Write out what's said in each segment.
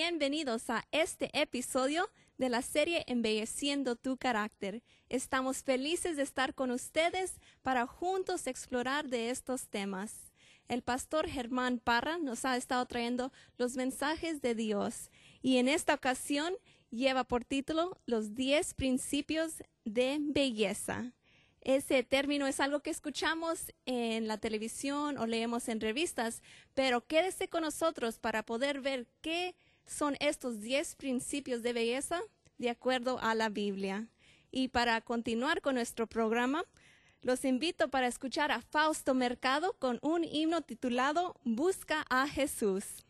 bienvenidos a este episodio de la serie Embelleciendo tu carácter. Estamos felices de estar con ustedes para juntos explorar de estos temas. El pastor Germán Parra nos ha estado trayendo los mensajes de Dios y en esta ocasión lleva por título Los 10 principios de belleza. Ese término es algo que escuchamos en la televisión o leemos en revistas, pero quédese con nosotros para poder ver qué son estos 10 principios de belleza de acuerdo a la Biblia. Y para continuar con nuestro programa, los invito para escuchar a Fausto Mercado con un himno titulado Busca a Jesús.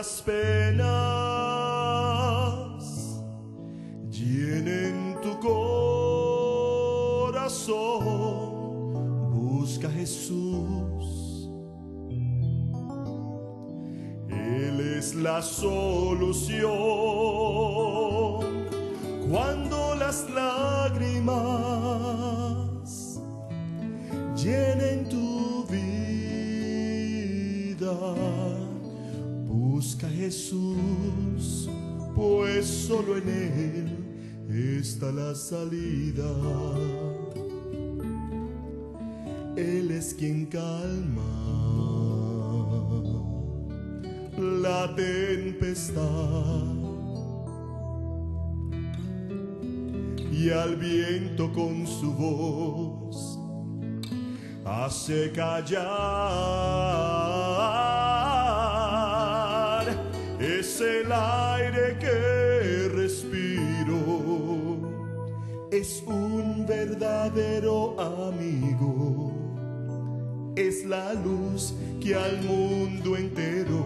las penas llenen tu corazón. Busca a Jesús. Él es la solución. Cuando las lágrimas llenen Jesús, pues solo en Él está la salida. Él es quien calma la tempestad y al viento con su voz hace callar. es el aire que respiro, es un verdadero amigo, es la luz que al mundo entero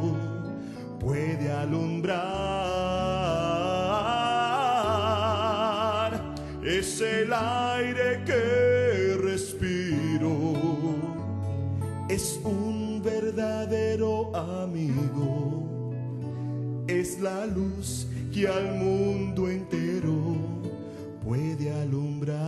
puede alumbrar, es el aire que respiro, es un verdadero amigo es la luz que al mundo entero puede alumbrar.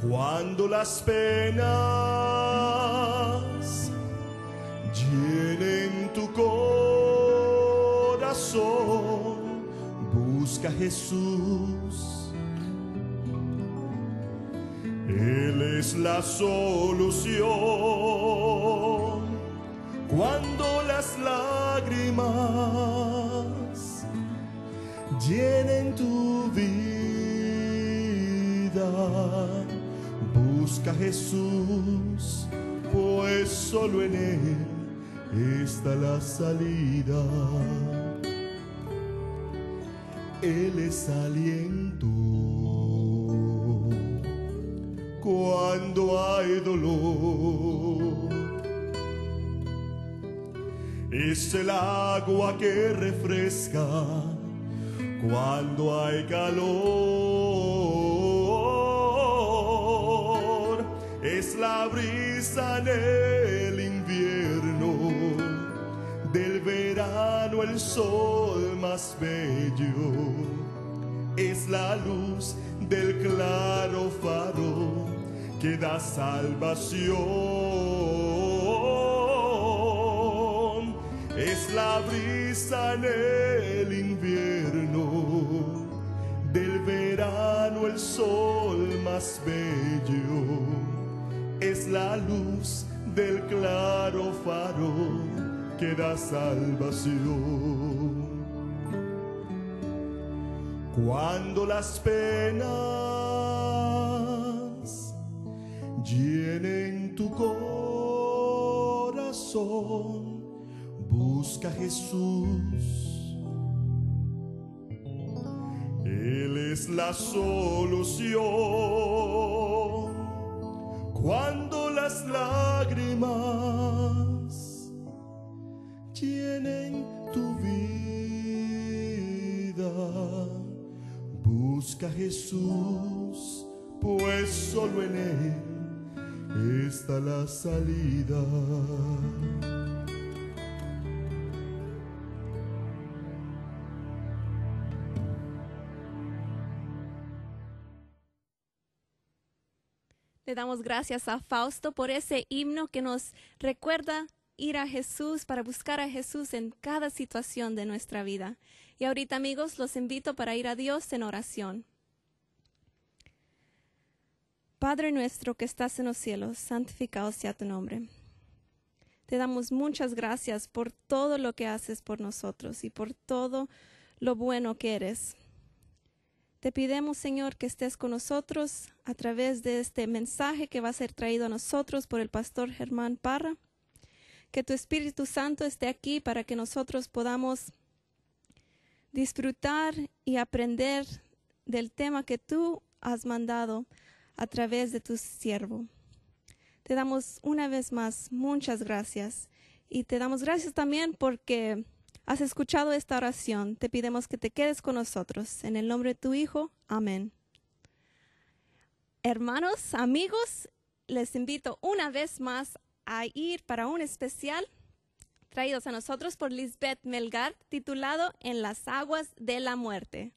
cuando las penas llenen tu corazón, busca a Jesús. Él es la solución cuando las lágrimas llenen tu vida. Busca Jesús, pues solo en Él está la salida. Él es aliento cuando hay dolor. Es el agua que refresca cuando hay calor. es la brisa en el invierno, del verano el sol más bello, es la luz del claro faro que da salvación, es la brisa en el invierno, del verano el sol más bello es la luz del claro faro que da salvación. Cuando las penas llenen tu corazón, busca a Jesús. Él es la solución cuando las lágrimas tienen tu vida. Busca a Jesús, pues solo en Él está la salida. Le damos gracias a Fausto por ese himno que nos recuerda ir a Jesús, para buscar a Jesús en cada situación de nuestra vida. Y ahorita amigos, los invito para ir a Dios en oración. Padre nuestro que estás en los cielos, santificado sea tu nombre. Te damos muchas gracias por todo lo que haces por nosotros y por todo lo bueno que eres. Te pedimos, Señor, que estés con nosotros a través de este mensaje que va a ser traído a nosotros por el pastor Germán Parra. Que tu Espíritu Santo esté aquí para que nosotros podamos disfrutar y aprender del tema que tú has mandado a través de tu siervo. Te damos una vez más muchas gracias y te damos gracias también porque Has escuchado esta oración, te pedimos que te quedes con nosotros. En el nombre de tu Hijo, amén. Hermanos, amigos, les invito una vez más a ir para un especial traídos a nosotros por Lisbeth Melgar, titulado En las aguas de la muerte.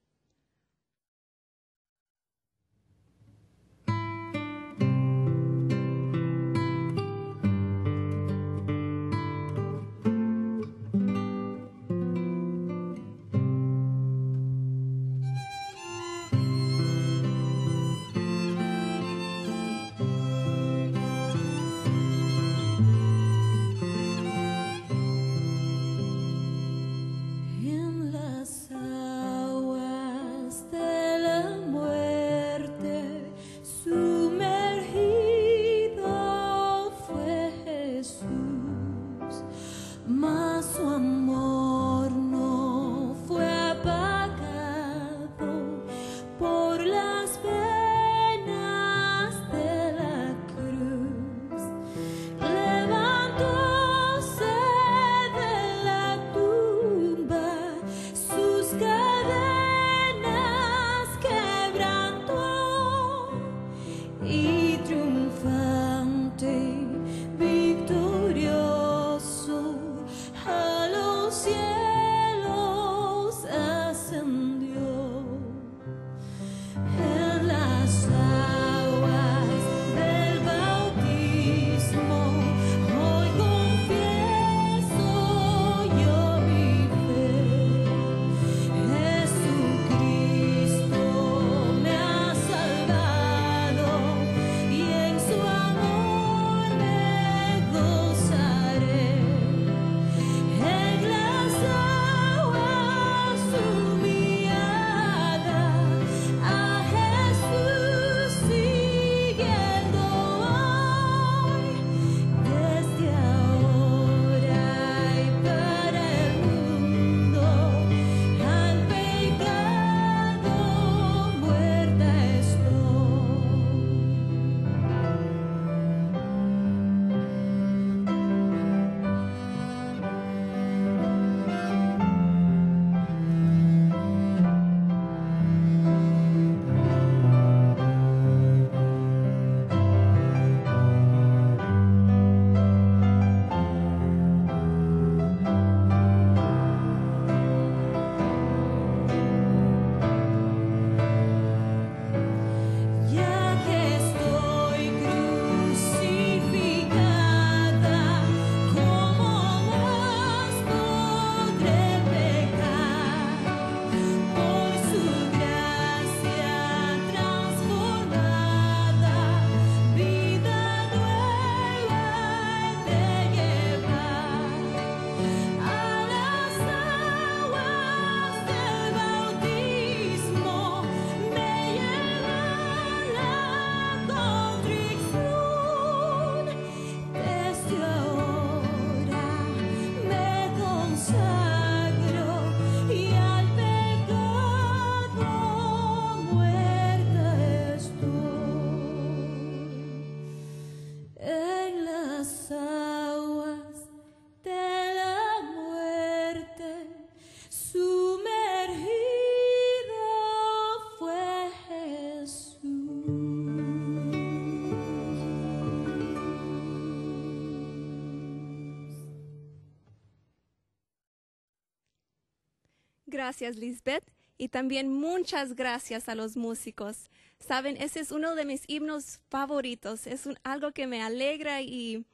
Gracias, Lisbeth. Y también muchas gracias a los músicos. Saben, ese es uno de mis himnos favoritos. Es algo que me alegra y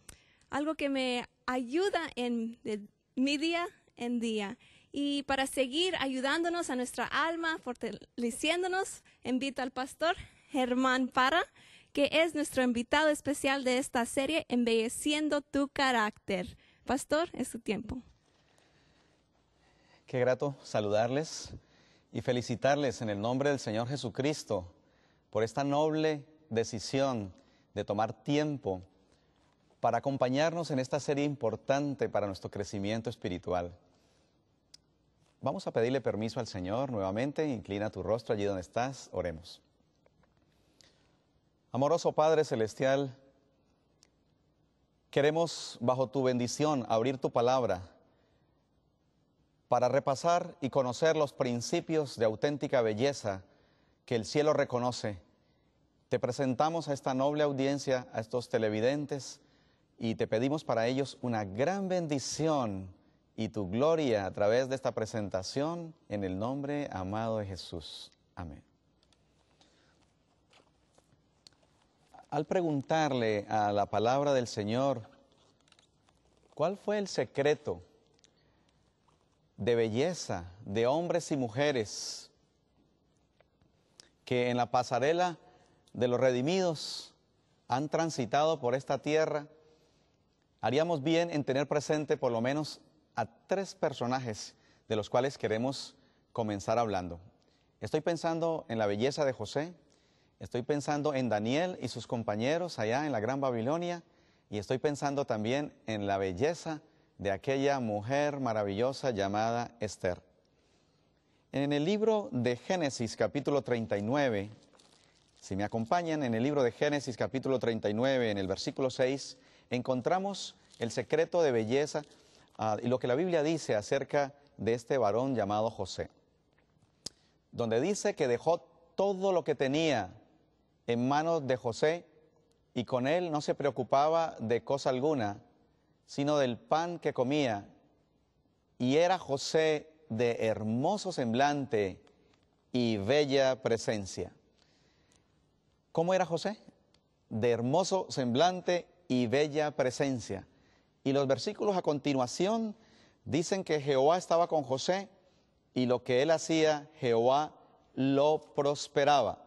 algo que me ayuda en mi día en día. Y para seguir ayudándonos a nuestra alma, fortaleciéndonos, invito al pastor Germán Para, que es nuestro invitado especial de esta serie, Embelleciendo tu carácter. Pastor, es su tiempo. Qué grato saludarles y felicitarles en el nombre del Señor Jesucristo por esta noble decisión de tomar tiempo para acompañarnos en esta serie importante para nuestro crecimiento espiritual. Vamos a pedirle permiso al Señor nuevamente, inclina tu rostro allí donde estás, oremos. Amoroso Padre Celestial, queremos bajo tu bendición abrir tu palabra para repasar y conocer los principios de auténtica belleza que el cielo reconoce. Te presentamos a esta noble audiencia, a estos televidentes, y te pedimos para ellos una gran bendición y tu gloria a través de esta presentación en el nombre amado de Jesús. Amén. Al preguntarle a la palabra del Señor, ¿cuál fue el secreto de belleza, de hombres y mujeres que en la pasarela de los redimidos han transitado por esta tierra, haríamos bien en tener presente por lo menos a tres personajes de los cuales queremos comenzar hablando. Estoy pensando en la belleza de José, estoy pensando en Daniel y sus compañeros allá en la Gran Babilonia, y estoy pensando también en la belleza de aquella mujer maravillosa llamada Esther. En el libro de Génesis capítulo 39, si me acompañan en el libro de Génesis capítulo 39, en el versículo 6, encontramos el secreto de belleza ah, y lo que la Biblia dice acerca de este varón llamado José, donde dice que dejó todo lo que tenía en manos de José y con él no se preocupaba de cosa alguna, sino del pan que comía. Y era José de hermoso semblante y bella presencia. ¿Cómo era José? De hermoso semblante y bella presencia. Y los versículos a continuación dicen que Jehová estaba con José y lo que él hacía, Jehová lo prosperaba.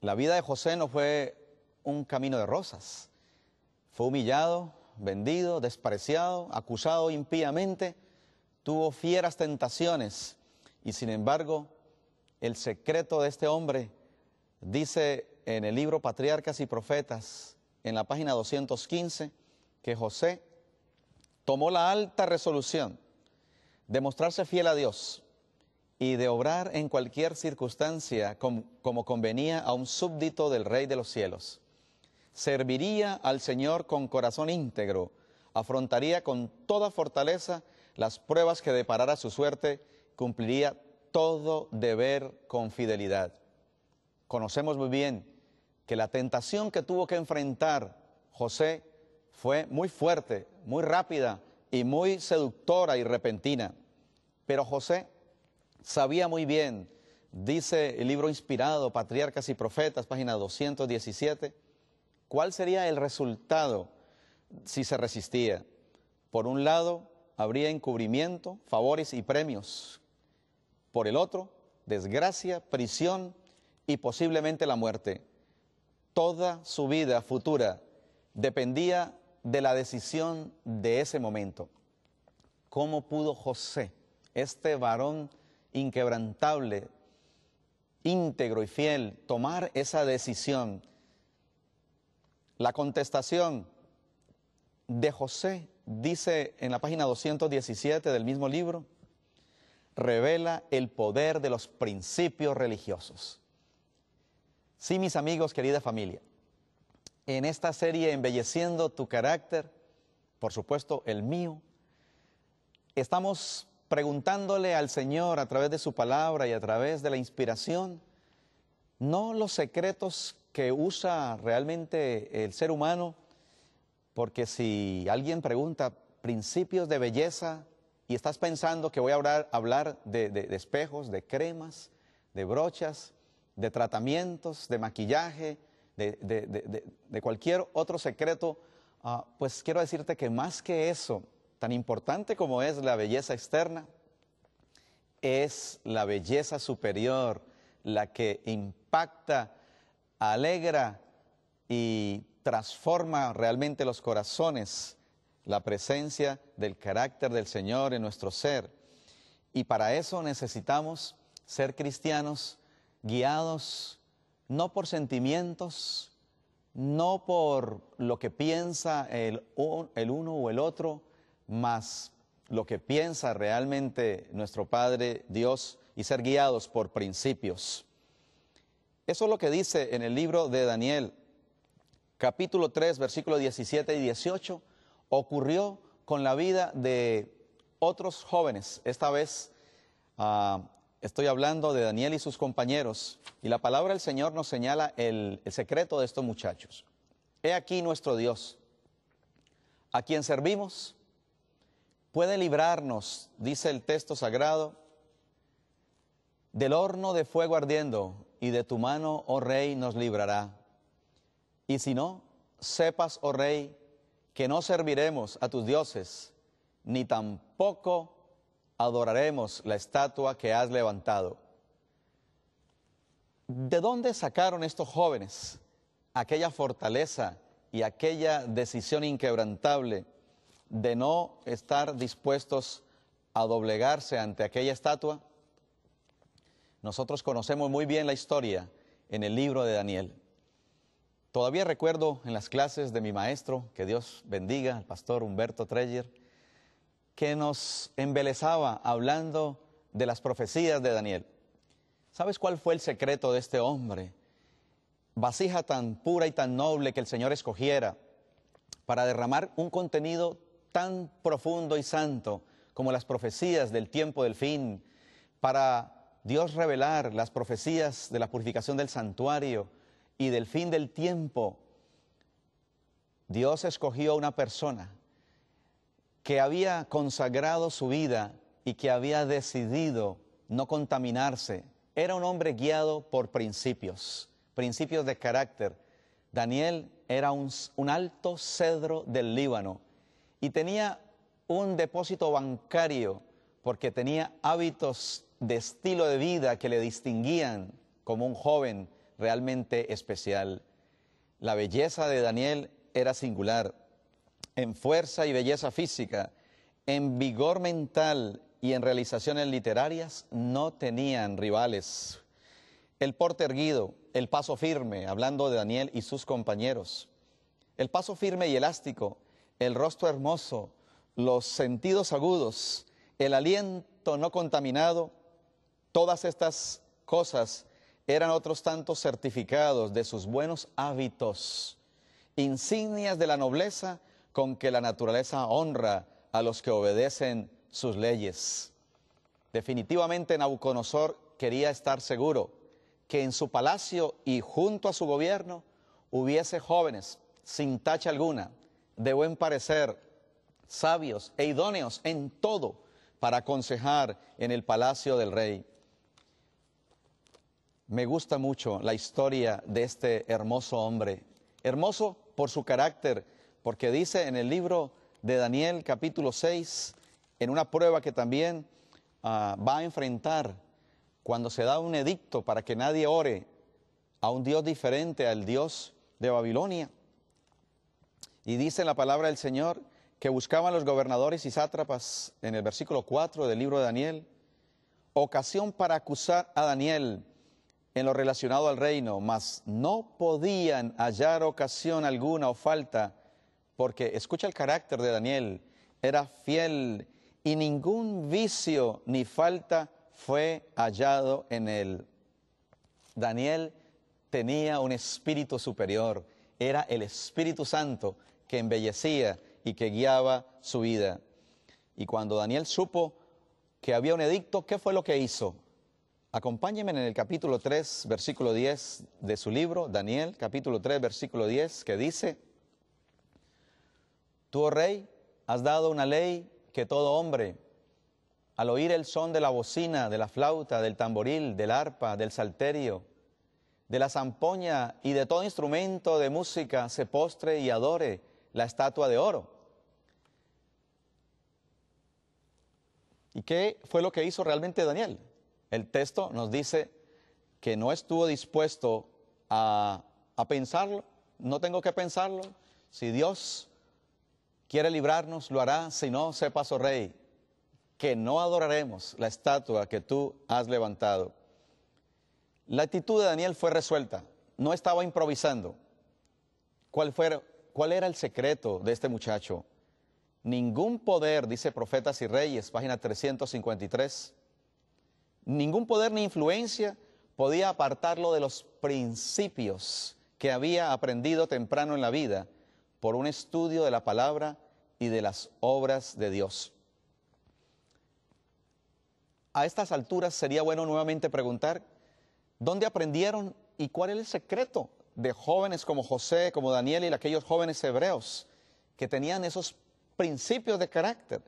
La vida de José no fue un camino de rosas. Fue humillado, vendido, despreciado, acusado impíamente, tuvo fieras tentaciones y sin embargo el secreto de este hombre dice en el libro Patriarcas y Profetas, en la página 215, que José tomó la alta resolución de mostrarse fiel a Dios y de obrar en cualquier circunstancia como, como convenía a un súbdito del Rey de los cielos serviría al Señor con corazón íntegro, afrontaría con toda fortaleza las pruebas que deparara su suerte, cumpliría todo deber con fidelidad. Conocemos muy bien que la tentación que tuvo que enfrentar José fue muy fuerte, muy rápida y muy seductora y repentina. Pero José sabía muy bien, dice el libro inspirado, Patriarcas y Profetas, página 217, ¿Cuál sería el resultado si se resistía? Por un lado, habría encubrimiento, favores y premios. Por el otro, desgracia, prisión y posiblemente la muerte. Toda su vida futura dependía de la decisión de ese momento. ¿Cómo pudo José, este varón inquebrantable, íntegro y fiel, tomar esa decisión? La contestación de José dice en la página 217 del mismo libro, revela el poder de los principios religiosos. Sí, mis amigos, querida familia, en esta serie Embelleciendo tu carácter, por supuesto el mío, estamos preguntándole al Señor a través de su palabra y a través de la inspiración, no los secretos que usa realmente el ser humano, porque si alguien pregunta principios de belleza y estás pensando que voy a hablar, de, espejos, de cremas, de brochas, de tratamientos, de maquillaje, de, cualquier otro secreto, ah, pues quiero decirte que más que eso, tan importante como es la belleza externa, es la belleza superior, la que impacta alegra y transforma realmente los corazones la presencia del carácter del Señor en nuestro ser. Y para eso necesitamos ser cristianos guiados no por sentimientos, no por lo que piensa el, uno o el otro, más lo que piensa realmente nuestro Padre Dios y ser guiados por principios. Eso es lo que dice en el libro de Daniel, capítulo 3, versículos 17 y 18, ocurrió con la vida de otros jóvenes. Esta vez ah, estoy hablando de Daniel y sus compañeros, y la palabra del Señor nos señala el secreto de estos muchachos. He aquí nuestro Dios, a quien servimos, puede librarnos, dice el texto sagrado, del horno de fuego ardiendo y de tu mano, oh rey, nos librará. Y si no, sepas, oh rey, que no serviremos a tus dioses, ni tampoco adoraremos la estatua que has levantado. ¿De dónde sacaron estos jóvenes aquella fortaleza y aquella decisión inquebrantable de no estar dispuestos a doblegarse ante aquella estatua? Nosotros conocemos muy bien la historia en el libro de Daniel. Todavía recuerdo en las clases de mi maestro, que Dios bendiga, el pastor Humberto Treyer, que nos embelezaba hablando de las profecías de Daniel. ¿Sabes cuál fue el secreto de este hombre? Vasija tan pura y tan noble que el Señor escogiera para derramar un contenido tan profundo y santo como las profecías del tiempo del fin, para Dios revelar las profecías de la purificación del santuario y del fin del tiempo, Dios escogió a una persona que había consagrado su vida y que había decidido no contaminarse. Era un hombre guiado por principios, principios de carácter. Daniel era un, un alto cedro del Líbano y tenía un depósito bancario porque tenía hábitos de estilo de vida que le distinguían como un joven realmente especial. La belleza de Daniel era singular, en fuerza y belleza física, en vigor mental y en realizaciones literarias no tenían rivales. El porte erguido, el paso firme, hablando de Daniel y sus compañeros, el paso firme y elástico, el rostro hermoso, los sentidos agudos, el aliento no contaminado, Todas estas cosas eran otros tantos certificados de sus buenos hábitos, insignias de la nobleza con que la naturaleza honra a los que obedecen sus leyes. Definitivamente Nabucodonosor quería estar seguro que en su palacio y junto a su gobierno hubiese jóvenes sin tacha alguna, de buen parecer, sabios e idóneos en todo para aconsejar en el palacio del rey. Me gusta mucho la historia de este hermoso hombre, hermoso por su carácter, porque dice en el libro de Daniel capítulo 6, en una prueba que también ah, va a enfrentar cuando se da un edicto para que nadie ore a un Dios diferente al Dios de Babilonia. Y dice la palabra del Señor que buscaban los gobernadores y sátrapas, en el versículo 4 del libro de Daniel, ocasión para acusar a Daniel en lo relacionado al reino, mas no podían hallar ocasión alguna o falta, porque, escucha el carácter de Daniel, era fiel y ningún vicio ni falta fue hallado en él. Daniel tenía un espíritu superior, era el Espíritu Santo que embellecía y que guiaba su vida. Y cuando Daniel supo que había un edicto, ¿qué fue lo que hizo? Acompáñenme en el capítulo 3, versículo 10 de su libro, Daniel, capítulo 3, versículo 10, que dice, Tú, oh rey, has dado una ley que todo hombre, al oír el son de la bocina, de la flauta, del tamboril, del arpa, del salterio, de la zampoña y de todo instrumento de música, se postre y adore la estatua de oro. ¿Y qué fue lo que hizo realmente Daniel? El texto nos dice que no estuvo dispuesto a, pensarlo, no tengo que pensarlo. Si Dios quiere librarnos, lo hará. Si no, sepas, rey, que no adoraremos la estatua que tú has levantado. La actitud de Daniel fue resuelta, no estaba improvisando. ¿Cuál, ¿Cuál, era el secreto de este muchacho? Ningún poder, dice Profetas y Reyes, página 353, ningún poder ni influencia podía apartarlo de los principios que había aprendido temprano en la vida por un estudio de la palabra y de las obras de Dios. A estas alturas sería bueno nuevamente preguntar, ¿dónde aprendieron y cuál es el secreto de jóvenes como José, como Daniel y aquellos jóvenes hebreos que tenían esos principios de carácter?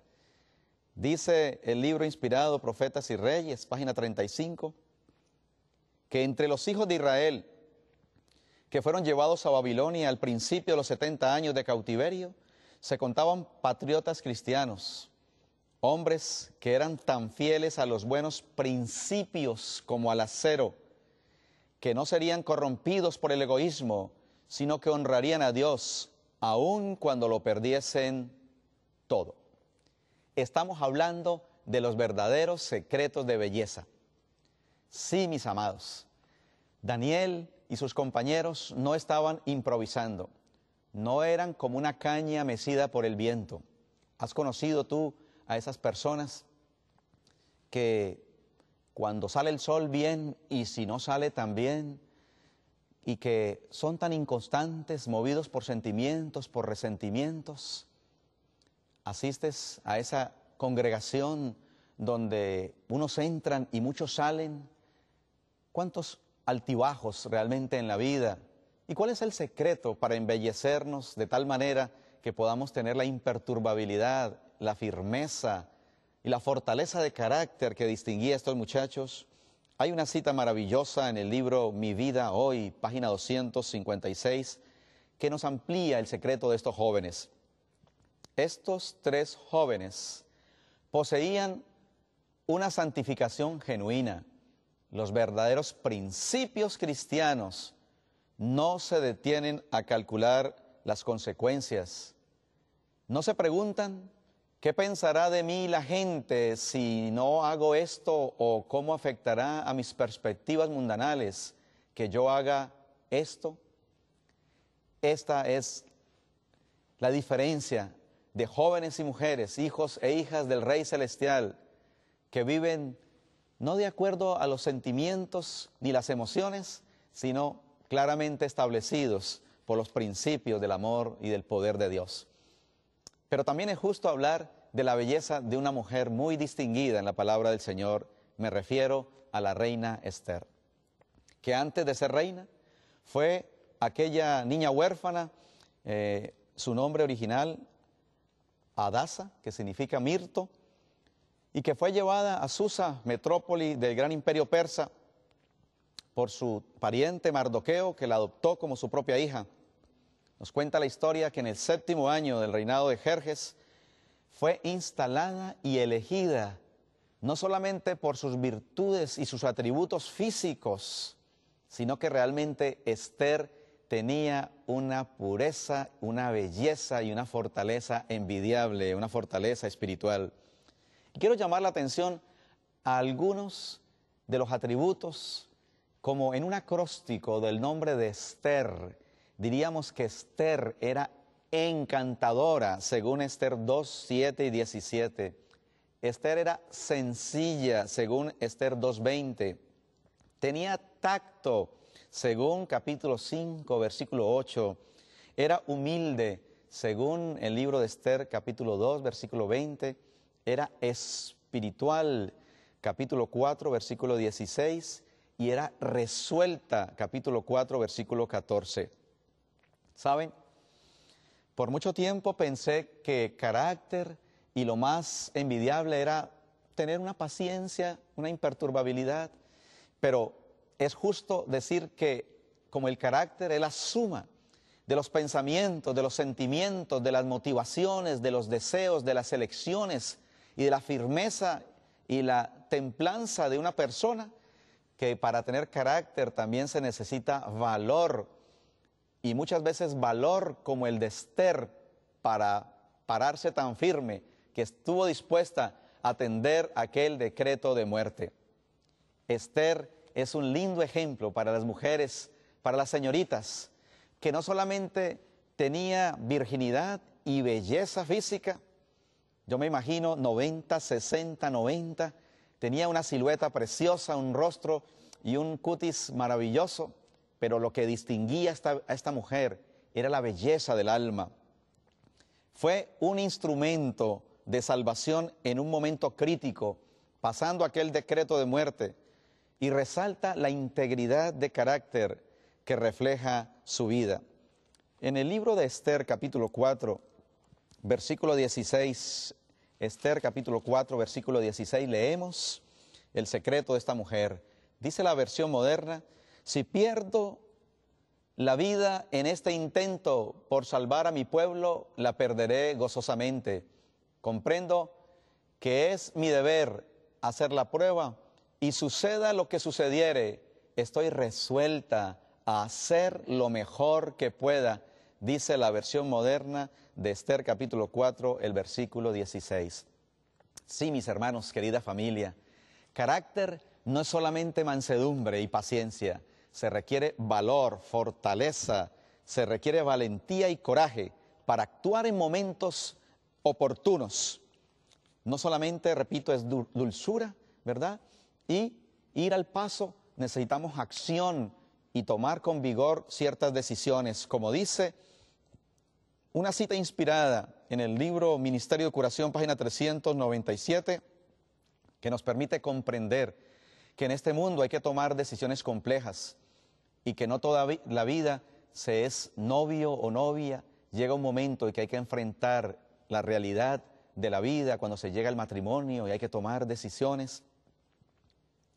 Dice el libro inspirado, Profetas y Reyes, página 35, que entre los hijos de Israel que fueron llevados a Babilonia al principio de los 70 años de cautiverio, se contaban patriotas cristianos, hombres que eran tan fieles a los buenos principios como al acero, que no serían corrompidos por el egoísmo, sino que honrarían a Dios, aun cuando lo perdiesen todo estamos hablando de los verdaderos secretos de belleza. Sí, mis amados, Daniel y sus compañeros no estaban improvisando, no eran como una caña mecida por el viento. ¿Has conocido tú a esas personas que cuando sale el sol bien y si no sale también, y que son tan inconstantes, movidos por sentimientos, por resentimientos, asistes a esa congregación donde unos entran y muchos salen? ¿Cuántos altibajos realmente en la vida? ¿Y cuál es el secreto para embellecernos de tal manera que podamos tener la imperturbabilidad, la firmeza y la fortaleza de carácter que distinguía a estos muchachos? Hay una cita maravillosa en el libro Mi vida hoy, página 256, que nos amplía el secreto de estos jóvenes. Estos tres jóvenes poseían una santificación genuina. Los verdaderos principios cristianos no se detienen a calcular las consecuencias. No se preguntan, ¿qué pensará de mí la gente si no hago esto o cómo afectará a mis perspectivas mundanales que yo haga esto? Esta es la diferencia de jóvenes y mujeres, hijos e hijas del Rey Celestial, que viven no de acuerdo a los sentimientos ni las emociones, sino claramente establecidos por los principios del amor y del poder de Dios. Pero también es justo hablar de la belleza de una mujer muy distinguida en la palabra del Señor, me refiero a la reina Esther, que antes de ser reina fue aquella niña huérfana, eh, su nombre original Adasa, que significa mirto, y que fue llevada a Susa, metrópoli del gran imperio persa, por su pariente Mardoqueo, que la adoptó como su propia hija. Nos cuenta la historia que en el séptimo año del reinado de Jerjes fue instalada y elegida no solamente por sus virtudes y sus atributos físicos, sino que realmente Esther tenía una pureza, una belleza y una fortaleza envidiable, una fortaleza espiritual. Quiero llamar la atención a algunos de los atributos, como en un acróstico del nombre de Esther. Diríamos que Esther era encantadora, según Esther 2, 7 y 17. Esther era sencilla, según Esther 2.20. Tenía tacto, según capítulo 5, versículo 8. Era humilde, según el libro de Esther, capítulo 2, versículo 20. Era espiritual, capítulo 4, versículo 16. Y era resuelta, capítulo 4, versículo 14. ¿Saben? Por mucho tiempo pensé que carácter y lo más envidiable era tener una paciencia, una imperturbabilidad, pero es justo decir que como el carácter es la suma de los pensamientos, de los sentimientos, de las motivaciones, de los deseos, de las elecciones y de la firmeza y la templanza de una persona, que para tener carácter también se necesita valor y muchas veces valor como el de Esther para pararse tan firme que estuvo dispuesta a atender aquel decreto de muerte. Esther es un lindo ejemplo para las mujeres, para las señoritas, que no solamente tenía virginidad y belleza física, yo me imagino 90, 60, 90, tenía una silueta preciosa, un rostro y un cutis maravilloso, pero lo que distinguía a esta, mujer era la belleza del alma. Fue un instrumento de salvación en un momento crítico, pasando aquel decreto de muerte, y resalta la integridad de carácter que refleja su vida. En el libro de Esther, capítulo 4, versículo 16, Esther, capítulo 4, versículo 16, leemos el secreto de esta mujer. Dice la versión moderna, si pierdo la vida en este intento por salvar a mi pueblo, la perderé gozosamente. Comprendo que es mi deber hacer la prueba y suceda lo que sucediere, estoy resuelta a hacer lo mejor que pueda, dice la versión moderna de Esther capítulo 4, el versículo 16. Sí, mis hermanos, querida familia, carácter no es solamente mansedumbre y paciencia, se requiere valor, fortaleza, se requiere valentía y coraje para actuar en momentos oportunos. No solamente, repito, es dulzura, ¿verdad? y ir al paso necesitamos acción y tomar con vigor ciertas decisiones. Como dice una cita inspirada en el libro Ministerio de Curación, página 397, que nos permite comprender que en este mundo hay que tomar decisiones complejas y que no toda la vida se es novio o novia, llega un momento en que hay que enfrentar la realidad de la vida cuando se llega al matrimonio y hay que tomar decisiones.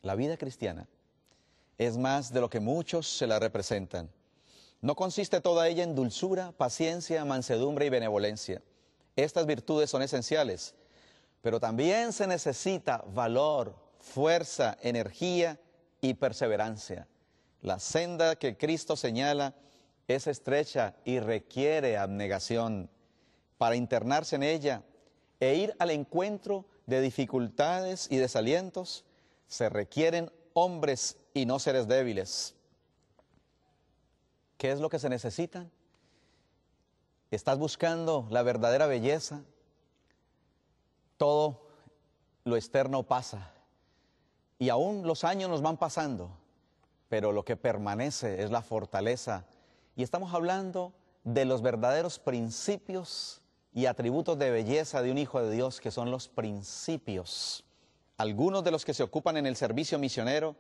La vida cristiana es más de lo que muchos se la representan. No consiste toda ella en dulzura, paciencia, mansedumbre y benevolencia. Estas virtudes son esenciales, pero también se necesita valor, fuerza, energía y perseverancia. La senda que Cristo señala es estrecha y requiere abnegación. Para internarse en ella e ir al encuentro de dificultades y desalientos, se requieren hombres y no seres débiles. ¿Qué es lo que se necesita? ¿Estás buscando la verdadera belleza? Todo lo externo pasa y aún los años nos van pasando, pero lo que permanece es la fortaleza. Y estamos hablando de los verdaderos principios y atributos de belleza de un Hijo de Dios, que son los principios. Algunos de los que se ocupan en el servicio misionero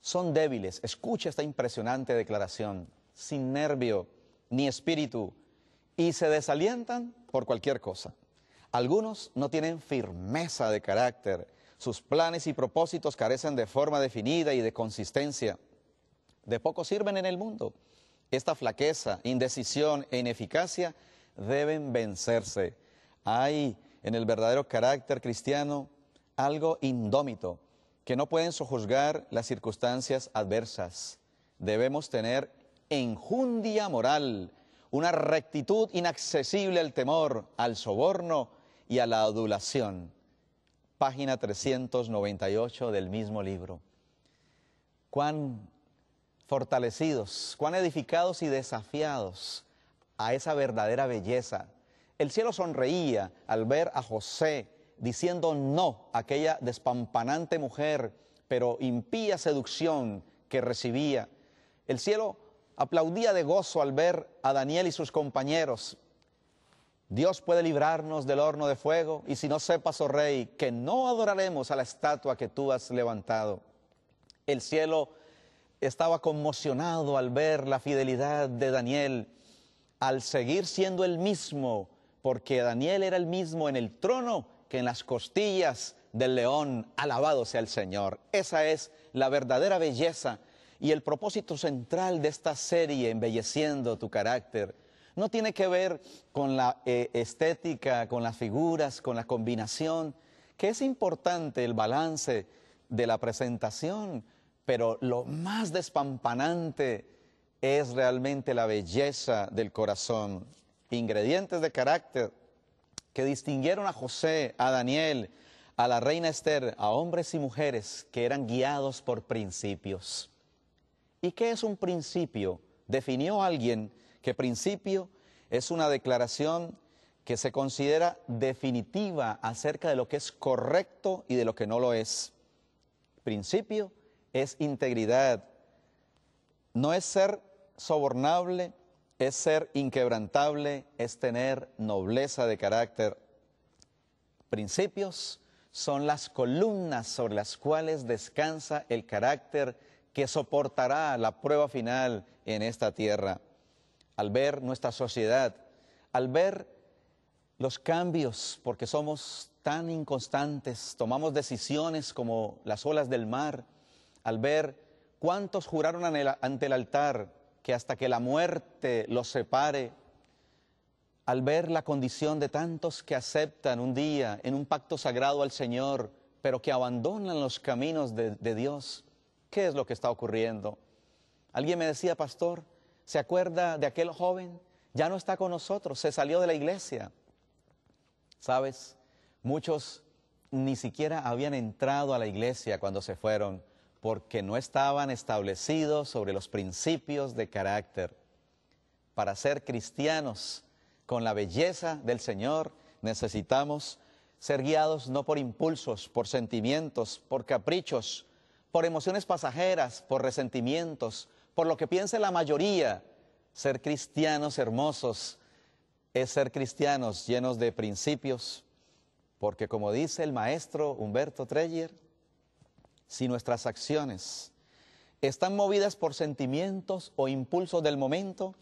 son débiles. Escucha esta impresionante declaración, sin nervio ni espíritu, y se desalientan por cualquier cosa. Algunos no tienen firmeza de carácter, sus planes y propósitos carecen de forma definida y de consistencia. De poco sirven en el mundo. Esta flaqueza, indecisión e ineficacia deben vencerse. Hay en el verdadero carácter cristiano algo indómito, que no pueden sojuzgar las circunstancias adversas. Debemos tener enjundia moral, una rectitud inaccesible al temor, al soborno y a la adulación. Página 398 del mismo libro. Cuán fortalecidos, cuán edificados y desafiados a esa verdadera belleza. El cielo sonreía al ver a José diciendo no a aquella despampanante mujer, pero impía seducción que recibía. El cielo aplaudía de gozo al ver a Daniel y sus compañeros. Dios puede librarnos del horno de fuego, y si no sepas, oh rey, que no adoraremos a la estatua que tú has levantado. El cielo estaba conmocionado al ver la fidelidad de Daniel, al seguir siendo el mismo, porque Daniel era el mismo en el trono que en las costillas del león. Alabado sea el Señor. Esa es la verdadera belleza y el propósito central de esta serie, embelleciendo tu carácter. No tiene que ver con la eh, estética, con las figuras, con la combinación, que es importante el balance de la presentación, pero lo más despampanante es realmente la belleza del corazón. Ingredientes de carácter, que distinguieron a José, a Daniel, a la reina Esther, a hombres y mujeres que eran guiados por principios. ¿Y qué es un principio? Definió alguien que principio es una declaración que se considera definitiva acerca de lo que es correcto y de lo que no lo es. Principio es integridad, no es ser sobornable, es ser inquebrantable, es tener nobleza de carácter. Principios son las columnas sobre las cuales descansa el carácter que soportará la prueba final en esta tierra. Al ver nuestra sociedad, al ver los cambios, porque somos tan inconstantes, tomamos decisiones como las olas del mar, al ver cuántos juraron ante el altar, que hasta que la muerte los separe, al ver la condición de tantos que aceptan un día en un pacto sagrado al Señor, pero que abandonan los caminos de, Dios, ¿qué es lo que está ocurriendo? Alguien me decía, pastor, ¿se acuerda de aquel joven? Ya no está con nosotros, se salió de la iglesia. ¿Sabes? Muchos ni siquiera habían entrado a la iglesia cuando se fueron porque no estaban establecidos sobre los principios de carácter. Para ser cristianos con la belleza del Señor necesitamos ser guiados no por impulsos, por sentimientos, por caprichos, por emociones pasajeras, por resentimientos, por lo que piense la mayoría. Ser cristianos hermosos es ser cristianos llenos de principios, porque como dice el maestro Humberto Treyer, si nuestras acciones están movidas por sentimientos o impulsos del momento,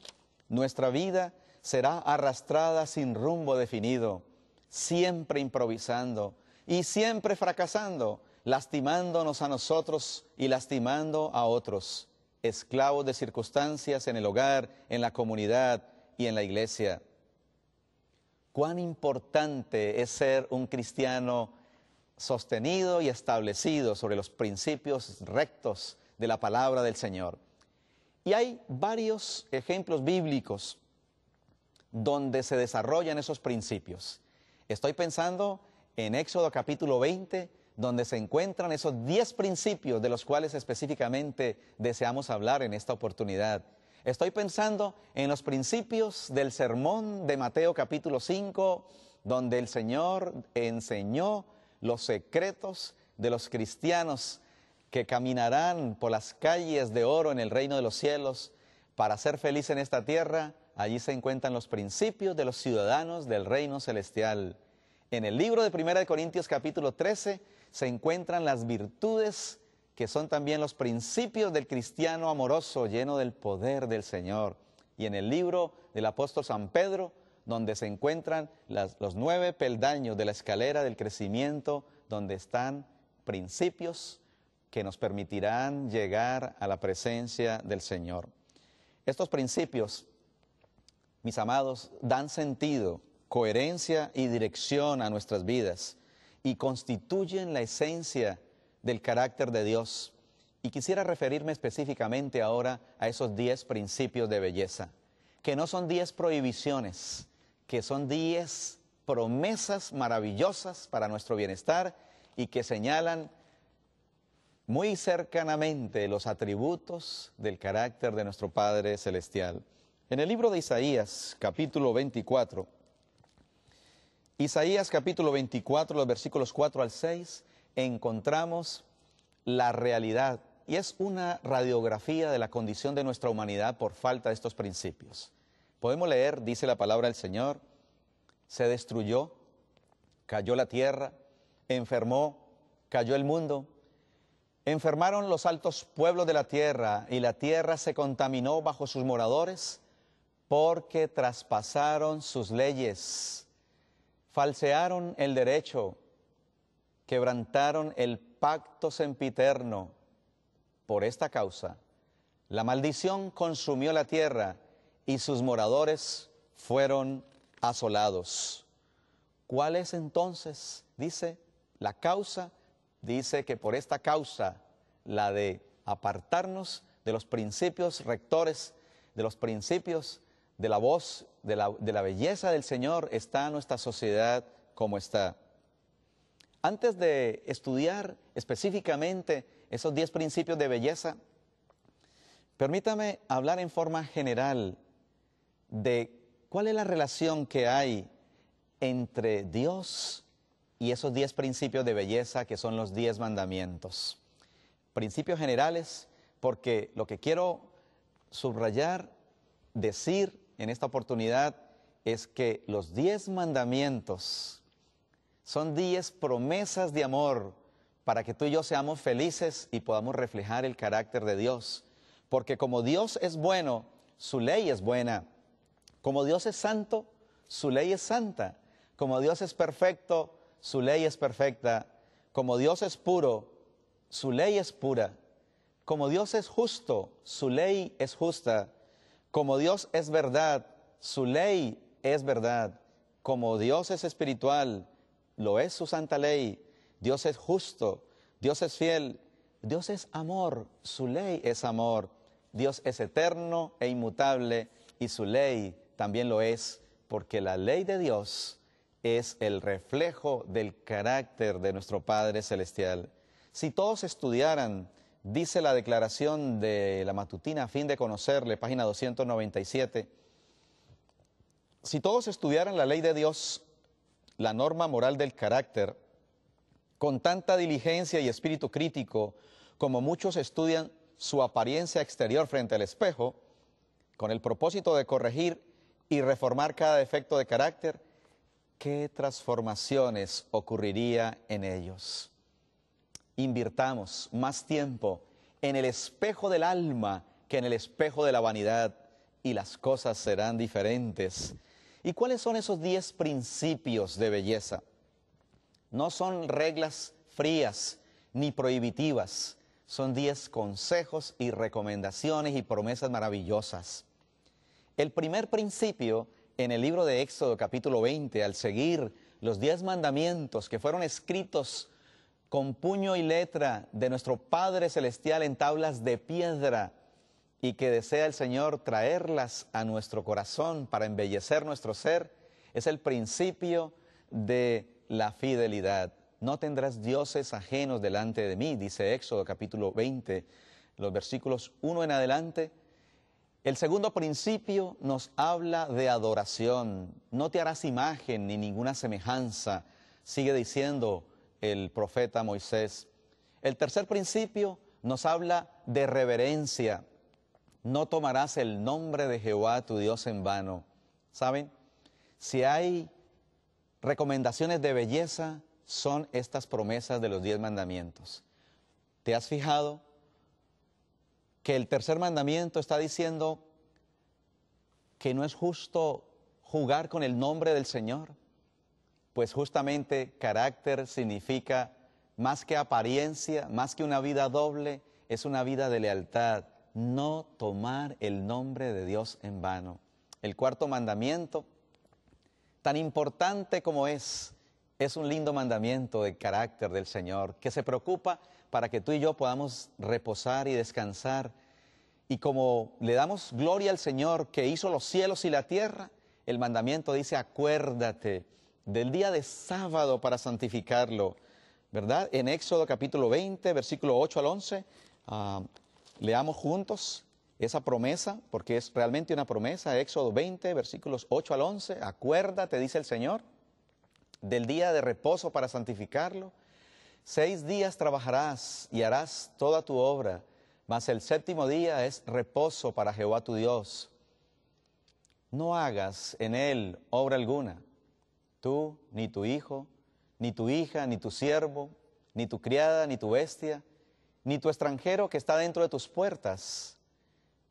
nuestra vida será arrastrada sin rumbo definido, siempre improvisando y siempre fracasando, lastimándonos a nosotros y lastimando a otros, esclavos de circunstancias en el hogar, en la comunidad y en la iglesia. Cuán importante es ser un cristiano sostenido y establecido sobre los principios rectos de la palabra del Señor. Y hay varios ejemplos bíblicos donde se desarrollan esos principios. Estoy pensando en Éxodo capítulo 20, donde se encuentran esos 10 principios de los cuales específicamente deseamos hablar en esta oportunidad. Estoy pensando en los principios del sermón de Mateo capítulo 5, donde el Señor enseñó los secretos de los cristianos que caminarán por las calles de oro en el reino de los cielos para ser felices en esta tierra, allí se encuentran los principios de los ciudadanos del reino celestial. En el libro de 1 Corintios capítulo 13 se encuentran las virtudes que son también los principios del cristiano amoroso lleno del poder del Señor. Y en el libro del apóstol San Pedro donde se encuentran los nueve peldaños de la escalera del crecimiento, donde están principios que nos permitirán llegar a la presencia del Señor. Estos principios, mis amados, dan sentido, coherencia y dirección a nuestras vidas y constituyen la esencia del carácter de Dios. Y quisiera referirme específicamente ahora a esos diez principios de belleza, que no son diez prohibiciones, que son 10 promesas maravillosas para nuestro bienestar y que señalan muy cercanamente los atributos del carácter de nuestro Padre Celestial. En el libro de Isaías, capítulo 24, Isaías capítulo 24, los versículos 4 al 6, encontramos la realidad y es una radiografía de la condición de nuestra humanidad por falta de estos principios. Podemos leer, dice la palabra del Señor, se destruyó, cayó la tierra, enfermó, cayó el mundo, enfermaron los altos pueblos de la tierra y la tierra se contaminó bajo sus moradores porque traspasaron sus leyes, falsearon el derecho, quebrantaron el pacto sempiterno. Por esta causa, la maldición consumió la tierra y sus moradores fueron asolados. ¿Cuál es entonces, dice, la causa? Dice que por esta causa, la de apartarnos de los principios rectores, de los principios de la voz, de la, belleza del Señor, está nuestra sociedad como está. Antes de estudiar específicamente esos diez principios de belleza, permítame hablar en forma general de cuál es la relación que hay entre Dios y esos diez principios de belleza que son los diez mandamientos. Principios generales, porque lo que quiero subrayar, decir en esta oportunidad es que los diez mandamientos son diez promesas de amor para que tú y yo seamos felices y podamos reflejar el carácter de Dios. Porque como Dios es bueno, su ley es buena como Dios es santo, su ley es santa. Como Dios es perfecto, su ley es perfecta. Como Dios es puro, su ley es pura. Como Dios es justo, su ley es justa. Como Dios es verdad, su ley es verdad. Como Dios es espiritual, lo es su santa ley. Dios es justo, Dios es fiel, Dios es amor, su ley es amor. Dios es eterno e inmutable y su ley también lo es porque la ley de Dios es el reflejo del carácter de nuestro Padre Celestial. Si todos estudiaran, dice la declaración de la matutina a fin de conocerle, página 297, si todos estudiaran la ley de Dios, la norma moral del carácter, con tanta diligencia y espíritu crítico como muchos estudian su apariencia exterior frente al espejo, con el propósito de corregir y reformar cada defecto de carácter, ¿qué transformaciones ocurriría en ellos? Invirtamos más tiempo en el espejo del alma que en el espejo de la vanidad y las cosas serán diferentes. ¿Y cuáles son esos diez principios de belleza? No son reglas frías ni prohibitivas, son diez consejos y recomendaciones y promesas maravillosas. El primer principio en el libro de Éxodo capítulo 20, al seguir los diez mandamientos que fueron escritos con puño y letra de nuestro Padre Celestial en tablas de piedra y que desea el Señor traerlas a nuestro corazón para embellecer nuestro ser, es el principio de la fidelidad. No tendrás dioses ajenos delante de mí, dice Éxodo capítulo 20, los versículos 1 en adelante el segundo principio nos habla de adoración. No te harás imagen ni ninguna semejanza, sigue diciendo el profeta Moisés. El tercer principio nos habla de reverencia. No tomarás el nombre de Jehová tu Dios en vano. ¿Saben? Si hay recomendaciones de belleza, son estas promesas de los diez mandamientos. ¿Te has fijado que el tercer mandamiento está diciendo que no es justo jugar con el nombre del Señor, pues justamente carácter significa más que apariencia, más que una vida doble, es una vida de lealtad, no tomar el nombre de Dios en vano. El cuarto mandamiento, tan importante como es, es un lindo mandamiento de carácter del Señor, que se preocupa para que tú y yo podamos reposar y descansar. Y como le damos gloria al Señor que hizo los cielos y la tierra, el mandamiento dice, acuérdate del día de sábado para santificarlo, ¿verdad? En Éxodo capítulo 20, versículo 8 al 11, ah, leamos juntos esa promesa, porque es realmente una promesa, Éxodo 20, versículos 8 al 11, acuérdate, dice el Señor, del día de reposo para santificarlo Seis días trabajarás y harás toda tu obra, mas el séptimo día es reposo para Jehová tu Dios. No hagas en él obra alguna, tú, ni tu hijo, ni tu hija, ni tu siervo, ni tu criada, ni tu bestia, ni tu extranjero que está dentro de tus puertas,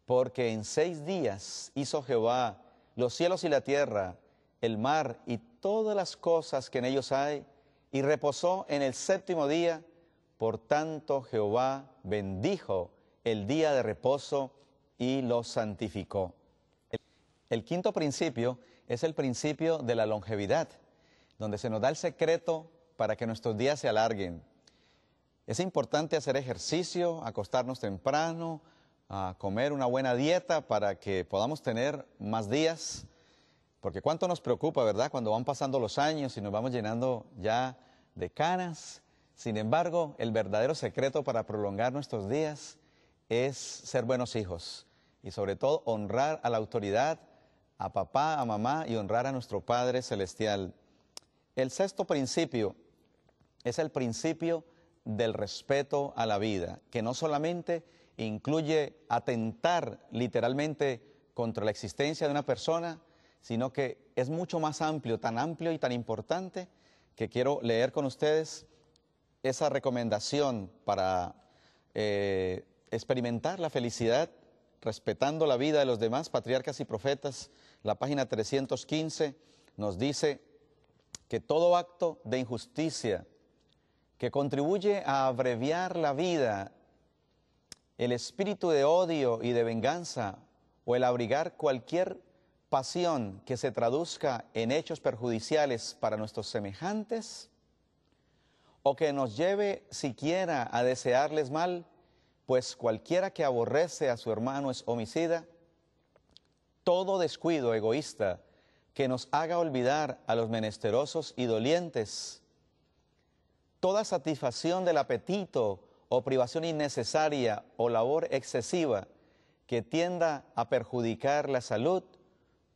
porque en seis días hizo Jehová los cielos y la tierra, el mar y todas las cosas que en ellos hay, y reposó en el séptimo día. Por tanto, Jehová bendijo el día de reposo y lo santificó. El, quinto principio es el principio de la longevidad, donde se nos da el secreto para que nuestros días se alarguen. Es importante hacer ejercicio, acostarnos temprano, a comer una buena dieta para que podamos tener más días porque cuánto nos preocupa, ¿verdad? Cuando van pasando los años y nos vamos llenando ya de canas. Sin embargo, el verdadero secreto para prolongar nuestros días es ser buenos hijos y sobre todo honrar a la autoridad, a papá, a mamá y honrar a nuestro Padre Celestial. El sexto principio es el principio del respeto a la vida, que no solamente incluye atentar literalmente contra la existencia de una persona, sino que es mucho más amplio, tan amplio y tan importante que quiero leer con ustedes esa recomendación para eh, experimentar la felicidad respetando la vida de los demás patriarcas y profetas. La página 315 nos dice que todo acto de injusticia que contribuye a abreviar la vida, el espíritu de odio y de venganza o el abrigar cualquier pasión que se traduzca en hechos perjudiciales para nuestros semejantes o que nos lleve siquiera a desearles mal, pues cualquiera que aborrece a su hermano es homicida, todo descuido egoísta que nos haga olvidar a los menesterosos y dolientes, toda satisfacción del apetito o privación innecesaria o labor excesiva que tienda a perjudicar la salud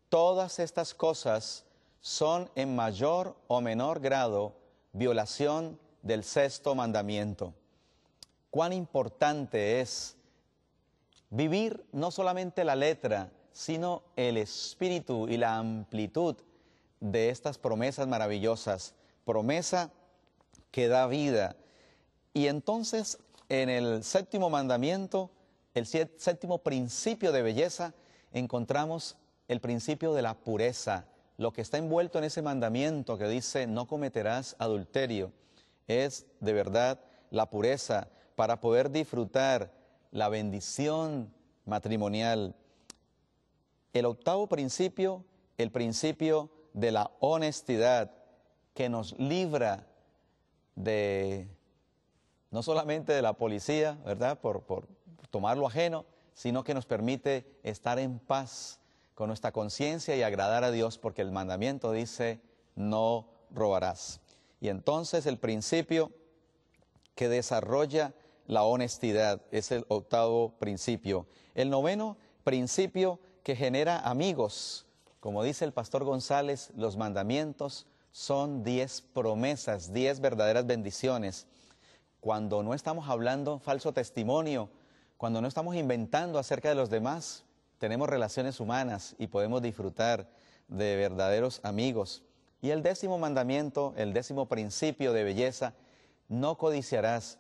todas estas cosas son en mayor o menor grado violación del sexto mandamiento. Cuán importante es vivir no solamente la letra, sino el espíritu y la amplitud de estas promesas maravillosas, promesa que da vida. Y entonces en el séptimo mandamiento, el séptimo principio de belleza, encontramos el principio de la pureza. Lo que está envuelto en ese mandamiento que dice no cometerás adulterio es de verdad la pureza para poder disfrutar la bendición matrimonial. El octavo principio, el principio de la honestidad que nos libra de no solamente de la policía, ¿verdad? Por, tomarlo tomar lo ajeno, sino que nos permite estar en paz con nuestra conciencia y agradar a Dios, porque el mandamiento dice, no robarás. Y entonces el principio que desarrolla la honestidad es el octavo principio. El noveno principio que genera amigos. Como dice el pastor González, los mandamientos son diez promesas, diez verdaderas bendiciones. Cuando no estamos hablando falso testimonio, cuando no estamos inventando acerca de los demás, tenemos relaciones humanas y podemos disfrutar de verdaderos amigos. Y el décimo mandamiento, el décimo principio de belleza, no codiciarás.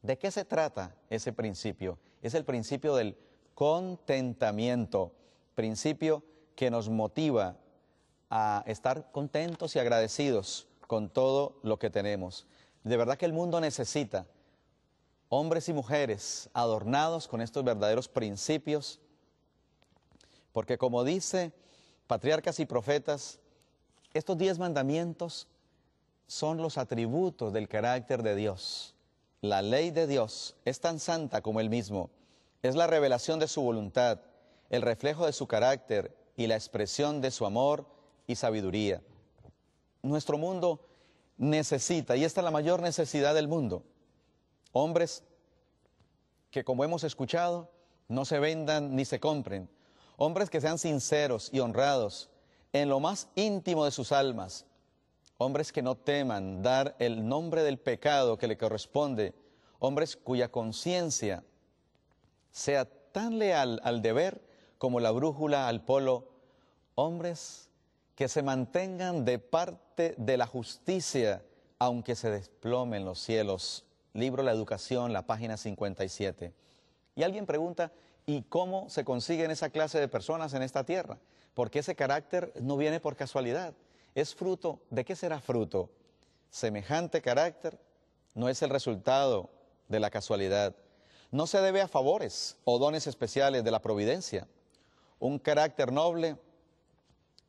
¿De qué se trata ese principio? Es el principio del contentamiento, principio que nos motiva a estar contentos y agradecidos con todo lo que tenemos. De verdad que el mundo necesita hombres y mujeres adornados con estos verdaderos principios porque como dice patriarcas y profetas, estos diez mandamientos son los atributos del carácter de Dios. La ley de Dios es tan santa como Él mismo. Es la revelación de su voluntad, el reflejo de su carácter y la expresión de su amor y sabiduría. Nuestro mundo necesita, y esta es la mayor necesidad del mundo, hombres que como hemos escuchado, no se vendan ni se compren, Hombres que sean sinceros y honrados en lo más íntimo de sus almas. Hombres que no teman dar el nombre del pecado que le corresponde. Hombres cuya conciencia sea tan leal al deber como la brújula al polo. Hombres que se mantengan de parte de la justicia aunque se desplomen los cielos. Libro La Educación, la página 57. Y alguien pregunta, y cómo se consiguen esa clase de personas en esta tierra, porque ese carácter no viene por casualidad, es fruto, ¿de qué será fruto? Semejante carácter no es el resultado de la casualidad, no se debe a favores o dones especiales de la providencia. Un carácter noble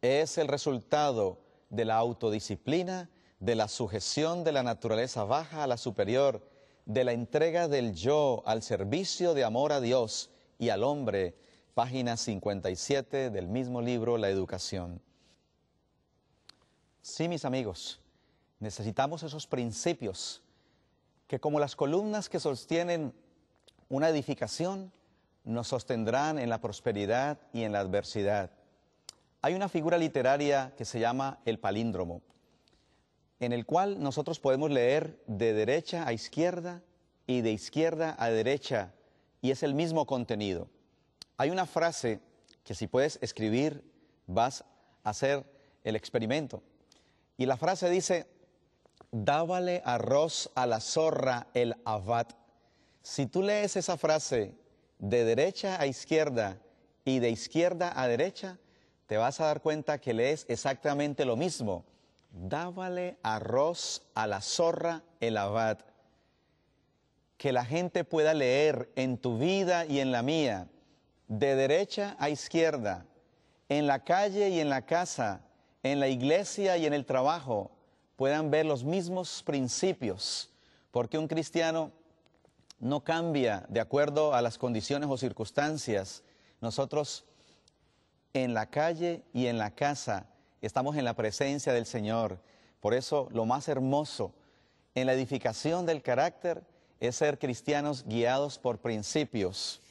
es el resultado de la autodisciplina, de la sujeción de la naturaleza baja a la superior, de la entrega del yo al servicio de amor a Dios y al hombre, página 57 del mismo libro La Educación. Sí, mis amigos, necesitamos esos principios que como las columnas que sostienen una edificación, nos sostendrán en la prosperidad y en la adversidad. Hay una figura literaria que se llama el palíndromo, en el cual nosotros podemos leer de derecha a izquierda y de izquierda a derecha y es el mismo contenido. Hay una frase que si puedes escribir vas a hacer el experimento. Y la frase dice, dábale arroz a la zorra el abad. Si tú lees esa frase de derecha a izquierda y de izquierda a derecha, te vas a dar cuenta que lees exactamente lo mismo. Dábale arroz a la zorra el abad que la gente pueda leer en tu vida y en la mía, de derecha a izquierda, en la calle y en la casa, en la iglesia y en el trabajo, puedan ver los mismos principios, porque un cristiano no cambia de acuerdo a las condiciones o circunstancias. Nosotros en la calle y en la casa estamos en la presencia del Señor. Por eso lo más hermoso en la edificación del carácter es ser cristianos guiados por principios.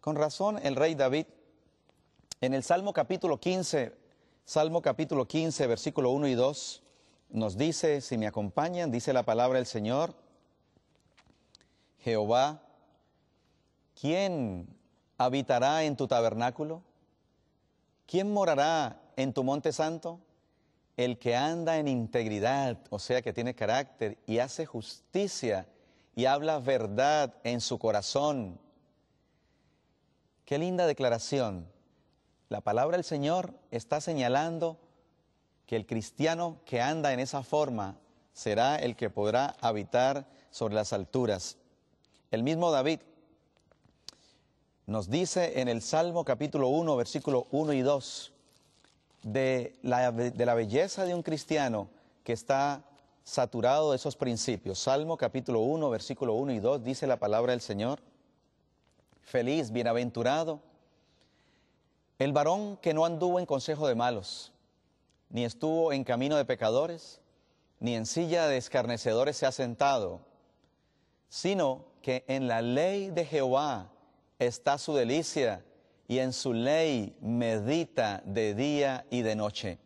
Con razón el rey David, en el Salmo capítulo 15, Salmo capítulo 15, versículo 1 y 2, nos dice, si me acompañan, dice la palabra del Señor, Jehová, ¿quién habitará en tu tabernáculo? ¿Quién morará en tu monte santo? El que anda en integridad, o sea que tiene carácter y hace justicia y habla verdad en su corazón. Qué linda declaración. La palabra del Señor está señalando que el cristiano que anda en esa forma será el que podrá habitar sobre las alturas. El mismo David nos dice en el Salmo capítulo 1, versículo 1 y 2, de la, de la belleza de un cristiano que está saturado de esos principios. Salmo capítulo 1, versículo 1 y 2 dice la palabra del Señor. Feliz, bienaventurado, el varón que no anduvo en consejo de malos, ni estuvo en camino de pecadores, ni en silla de escarnecedores se ha sentado, sino que en la ley de Jehová está su delicia, y en su ley medita de día y de noche.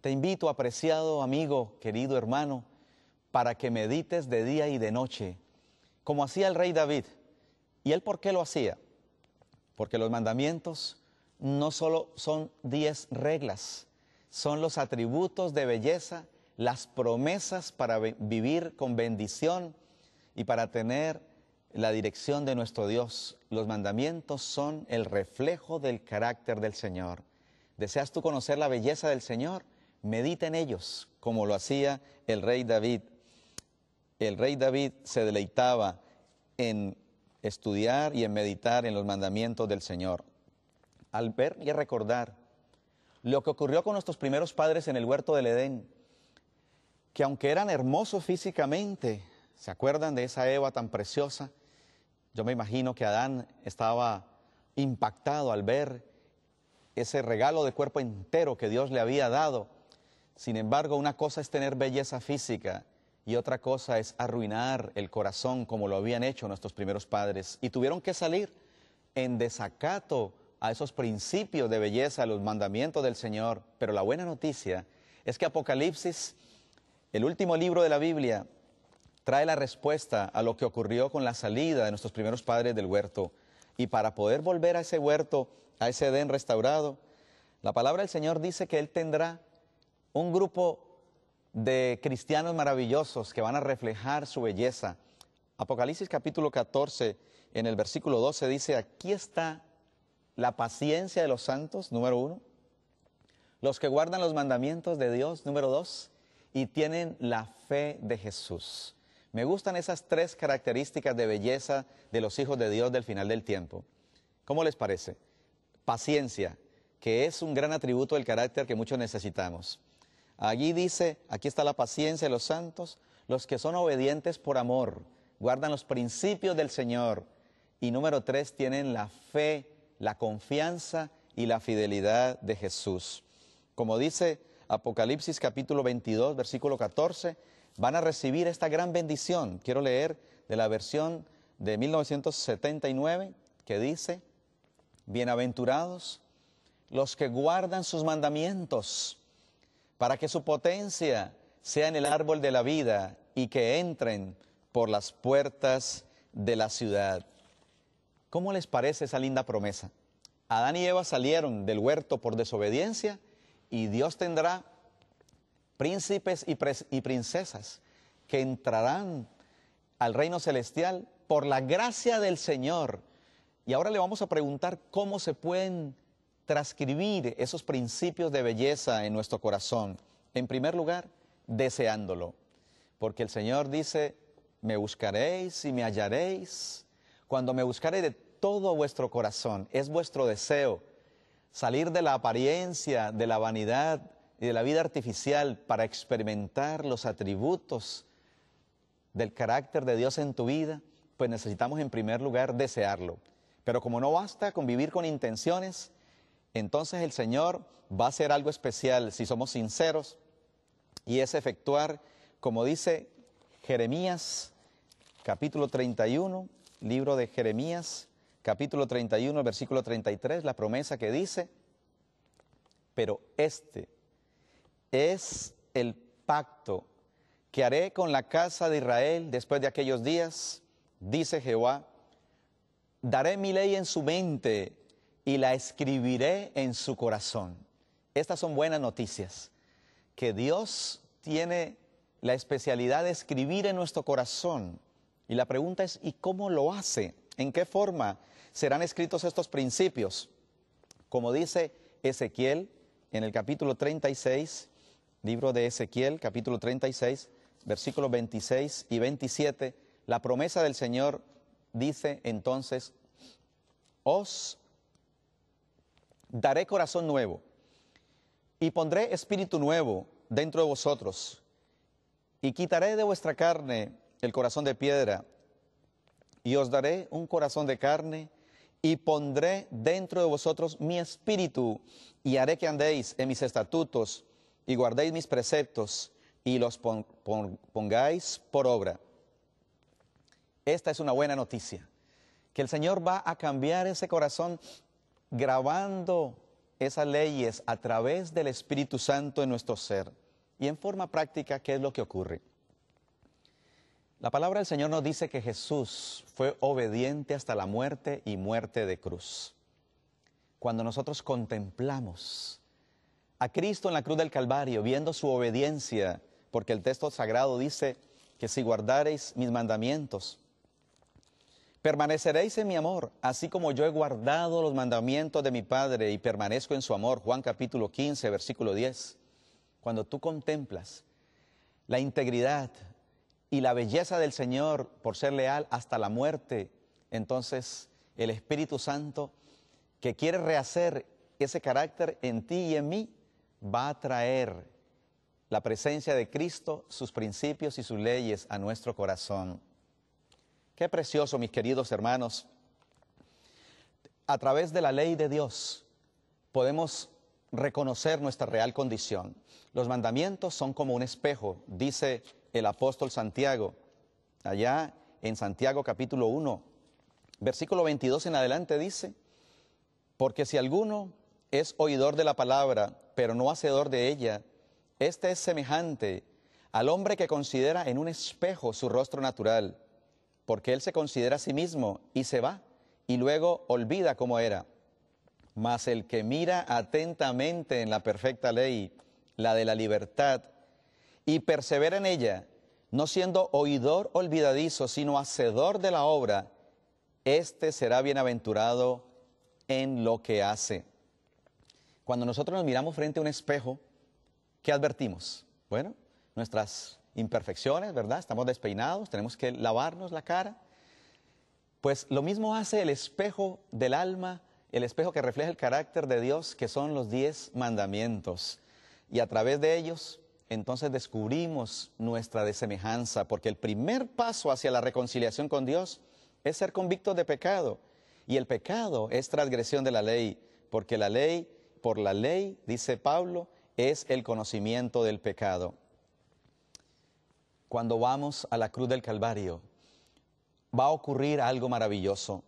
Te invito, apreciado amigo, querido hermano, para que medites de día y de noche, como hacía el rey David. ¿Y él por qué lo hacía? Porque los mandamientos no solo son diez reglas, son los atributos de belleza, las promesas para vivir con bendición y para tener la dirección de nuestro Dios. Los mandamientos son el reflejo del carácter del Señor. ¿Deseas tú conocer la belleza del Señor? Mediten en ellos, como lo hacía el rey David. El rey David se deleitaba en estudiar y en meditar en los mandamientos del Señor. Al ver y recordar lo que ocurrió con nuestros primeros padres en el huerto del Edén, que aunque eran hermosos físicamente, ¿se acuerdan de esa Eva tan preciosa? Yo me imagino que Adán estaba impactado al ver ese regalo de cuerpo entero que Dios le había dado sin embargo, una cosa es tener belleza física y otra cosa es arruinar el corazón como lo habían hecho nuestros primeros padres. Y tuvieron que salir en desacato a esos principios de belleza, a los mandamientos del Señor. Pero la buena noticia es que Apocalipsis, el último libro de la Biblia, trae la respuesta a lo que ocurrió con la salida de nuestros primeros padres del huerto. Y para poder volver a ese huerto, a ese Edén restaurado, la palabra del Señor dice que Él tendrá un grupo de cristianos maravillosos que van a reflejar su belleza. Apocalipsis capítulo 14, en el versículo 12 dice, aquí está la paciencia de los santos, número uno, los que guardan los mandamientos de Dios, número dos, y tienen la fe de Jesús. Me gustan esas tres características de belleza de los hijos de Dios del final del tiempo. ¿Cómo les parece? Paciencia, que es un gran atributo del carácter que muchos necesitamos. Allí dice, aquí está la paciencia de los santos, los que son obedientes por amor, guardan los principios del Señor. Y número tres, tienen la fe, la confianza y la fidelidad de Jesús. Como dice Apocalipsis capítulo 22, versículo 14, van a recibir esta gran bendición. Quiero leer de la versión de 1979 que dice, bienaventurados los que guardan sus mandamientos para que su potencia sea en el árbol de la vida y que entren por las puertas de la ciudad. ¿Cómo les parece esa linda promesa? Adán y Eva salieron del huerto por desobediencia y Dios tendrá príncipes y, y princesas que entrarán al reino celestial por la gracia del Señor. Y ahora le vamos a preguntar cómo se pueden transcribir esos principios de belleza en nuestro corazón. En primer lugar, deseándolo. Porque el Señor dice, me buscaréis y me hallaréis. Cuando me buscaré de todo vuestro corazón, es vuestro deseo salir de la apariencia, de la vanidad y de la vida artificial para experimentar los atributos del carácter de Dios en tu vida, pues necesitamos en primer lugar desearlo. Pero como no basta con vivir con intenciones, entonces el Señor va a hacer algo especial si somos sinceros y es efectuar, como dice Jeremías capítulo 31, libro de Jeremías capítulo 31, versículo 33, la promesa que dice, pero este es el pacto que haré con la casa de Israel después de aquellos días, dice Jehová, daré mi ley en su mente y la escribiré en su corazón. Estas son buenas noticias, que Dios tiene la especialidad de escribir en nuestro corazón. Y la pregunta es, ¿y cómo lo hace? ¿En qué forma serán escritos estos principios? Como dice Ezequiel en el capítulo 36, libro de Ezequiel, capítulo 36, versículos 26 y 27, la promesa del Señor dice entonces, os daré corazón nuevo y pondré espíritu nuevo dentro de vosotros y quitaré de vuestra carne el corazón de piedra y os daré un corazón de carne y pondré dentro de vosotros mi espíritu y haré que andéis en mis estatutos y guardéis mis preceptos y los pongáis por obra. Esta es una buena noticia, que el Señor va a cambiar ese corazón grabando esas leyes a través del Espíritu Santo en nuestro ser. Y en forma práctica, ¿qué es lo que ocurre? La palabra del Señor nos dice que Jesús fue obediente hasta la muerte y muerte de cruz. Cuando nosotros contemplamos a Cristo en la cruz del Calvario, viendo su obediencia, porque el texto sagrado dice que si guardareis mis mandamientos, Permaneceréis en mi amor, así como yo he guardado los mandamientos de mi Padre y permanezco en su amor. Juan capítulo 15, versículo 10. Cuando tú contemplas la integridad y la belleza del Señor por ser leal hasta la muerte, entonces el Espíritu Santo que quiere rehacer ese carácter en ti y en mí va a traer la presencia de Cristo, sus principios y sus leyes a nuestro corazón. Qué precioso, mis queridos hermanos. A través de la ley de Dios podemos reconocer nuestra real condición. Los mandamientos son como un espejo, dice el apóstol Santiago, allá en Santiago capítulo 1, versículo 22 en adelante dice, porque si alguno es oidor de la palabra, pero no hacedor de ella, este es semejante al hombre que considera en un espejo su rostro natural porque él se considera a sí mismo y se va, y luego olvida cómo era. Mas el que mira atentamente en la perfecta ley, la de la libertad, y persevera en ella, no siendo oidor olvidadizo, sino hacedor de la obra, éste será bienaventurado en lo que hace. Cuando nosotros nos miramos frente a un espejo, ¿qué advertimos? Bueno, nuestras imperfecciones, ¿verdad? Estamos despeinados, tenemos que lavarnos la cara. Pues lo mismo hace el espejo del alma, el espejo que refleja el carácter de Dios, que son los diez mandamientos. Y a través de ellos, entonces descubrimos nuestra desemejanza, porque el primer paso hacia la reconciliación con Dios es ser convicto de pecado. Y el pecado es transgresión de la ley, porque la ley, por la ley, dice Pablo, es el conocimiento del pecado cuando vamos a la cruz del Calvario, va a ocurrir algo maravilloso.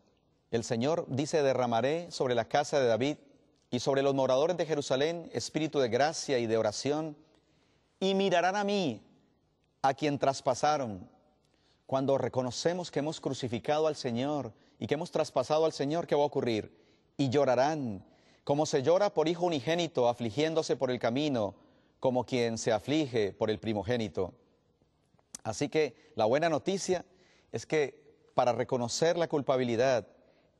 El Señor dice, derramaré sobre la casa de David y sobre los moradores de Jerusalén espíritu de gracia y de oración, y mirarán a mí, a quien traspasaron. Cuando reconocemos que hemos crucificado al Señor y que hemos traspasado al Señor, ¿qué va a ocurrir? Y llorarán, como se llora por hijo unigénito afligiéndose por el camino, como quien se aflige por el primogénito. Así que la buena noticia es que para reconocer la culpabilidad,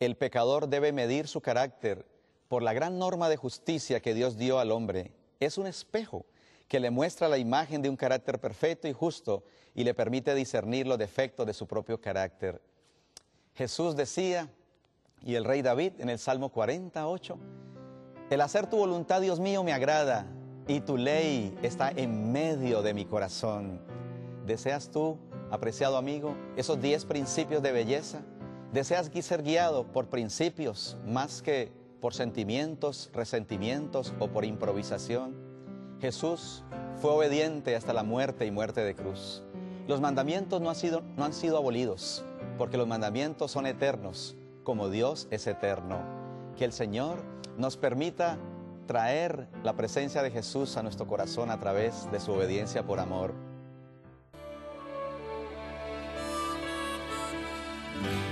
el pecador debe medir su carácter por la gran norma de justicia que Dios dio al hombre. Es un espejo que le muestra la imagen de un carácter perfecto y justo y le permite discernir los defectos de su propio carácter. Jesús decía, y el rey David en el Salmo 48, el hacer tu voluntad, Dios mío, me agrada, y tu ley está en medio de mi corazón. ¿Deseas tú, apreciado amigo, esos 10 principios de belleza? ¿Deseas ser guiado por principios más que por sentimientos, resentimientos o por improvisación? Jesús fue obediente hasta la muerte y muerte de cruz. Los mandamientos no han sido, no han sido abolidos, porque los mandamientos son eternos, como Dios es eterno. Que el Señor nos permita traer la presencia de Jesús a nuestro corazón a través de su obediencia por amor. Amen.